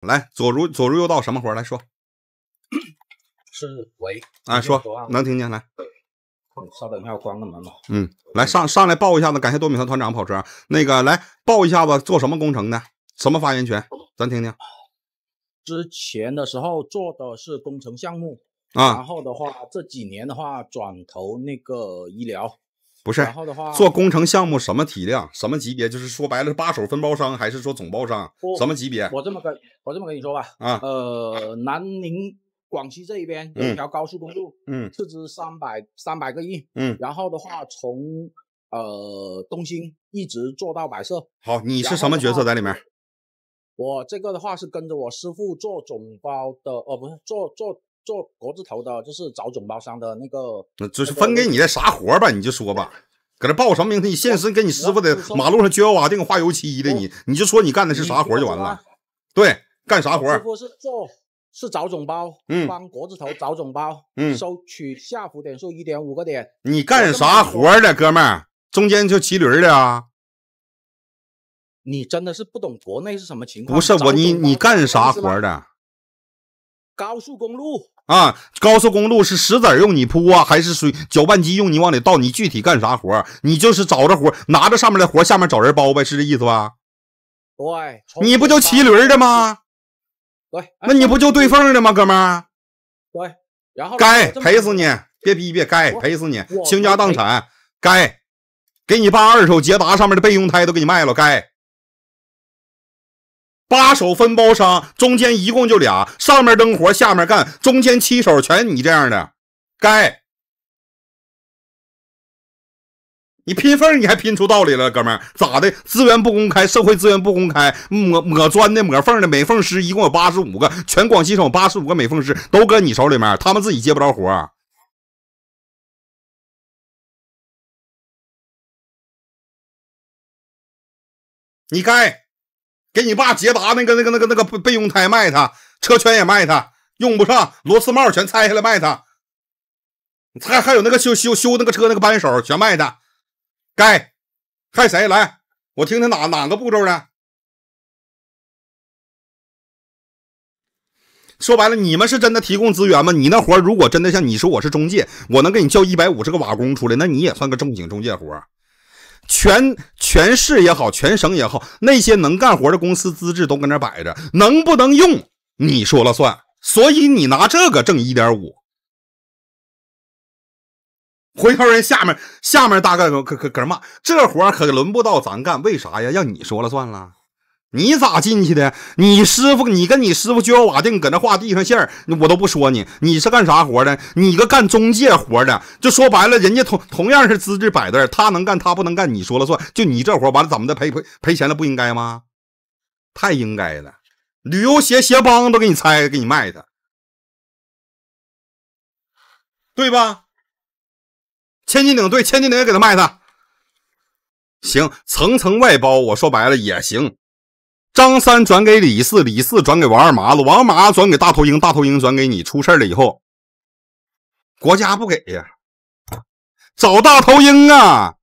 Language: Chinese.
来，左如左如右道什么活？来说，是喂啊，说能听见来，稍等一下，我关个门吧。嗯，来上上来报一下子，感谢多米团团长跑车那个来报一下子，做什么工程的？什么发言权？咱听听。之前的时候做的是工程项目啊，然后的话这几年的话转投那个医疗。不是，然后的话，做工程项目什么体量、什么级别？就是说白了是八手分包商，还是说总包商？什么级别？我这么跟，我这么跟你说吧，啊，呃，南宁广西这一边有一条高速公路，嗯，斥资三百三百个亿，嗯，然后的话从呃东兴一直做到百色。好，你是什么角色在里面？我这个的话是跟着我师傅做总包的，哦，不是做做。做国字头的，就是找总包商的那个，就是分给你的啥活吧，你就说吧，搁这报什么名你现实跟你师傅的马路上贴瓦定、画油漆的你，你就说你干的是啥活就完了。对，干啥活师傅是做是找总包，嗯，国字头找总包，嗯，收取下浮点数一点五个点。你干啥活的，哥们儿？中间就骑驴的啊？你真的是不懂国内是什么情况？不是我，你你干啥活的？高速公路啊，高速公路是石子用你铺啊，还是水搅拌机用你往里倒？你具体干啥活？你就是找着活，拿着上面的活，下面找人包呗，是这意思吧？对，你不就骑驴的吗？对，那你不就对缝的吗，哥们？对，然后该赔死你，别逼别，该赔死你，倾家荡产，该给你爸二手捷达上面的备用胎都给你卖了，该。八手分包商中间一共就俩，上面挣活，下面干，中间七手全你这样的，该。你拼缝你还拼出道理了，哥们儿咋的？资源不公开，社会资源不公开，抹抹砖的、抹缝的、美缝师，一共有八十五个，全广西省八十五个美缝师都搁你手里面，他们自己接不着活儿，你该。给你爸捷达那个那个那个那个备备用胎卖他，车圈也卖他，用不上螺丝帽全拆下来卖他，还还有那个修修修那个车那个扳手全卖他，该还谁来？我听听哪哪个步骤呢？说白了，你们是真的提供资源吗？你那活如果真的像你说我是中介，我能给你叫一百五十个瓦工出来，那你也算个正经中介活，全。全市也好，全省也好，那些能干活的公司资质都搁那摆着，能不能用你说了算。所以你拿这个挣一点五，回头人下面下面大概可可可骂，这活可轮不到咱干，为啥呀？要你说了算了。你咋进去的？你师傅，你跟你师傅焦瓦定搁那画地上线儿，我都不说你。你是干啥活的？你个干中介活的，就说白了，人家同同样是资质摆这他能干他不能干，你说了算。就你这活完了怎么的？赔赔赔钱了不应该吗？太应该了，旅游鞋鞋帮都给你拆，给你卖的，对吧？千斤顶对，千斤顶也给他卖他，行，层层外包，我说白了也行。张三转给李四，李四转给王二麻子，王麻子转给大头鹰，大头鹰转给你。出事了以后，国家不给呀，找大头鹰啊！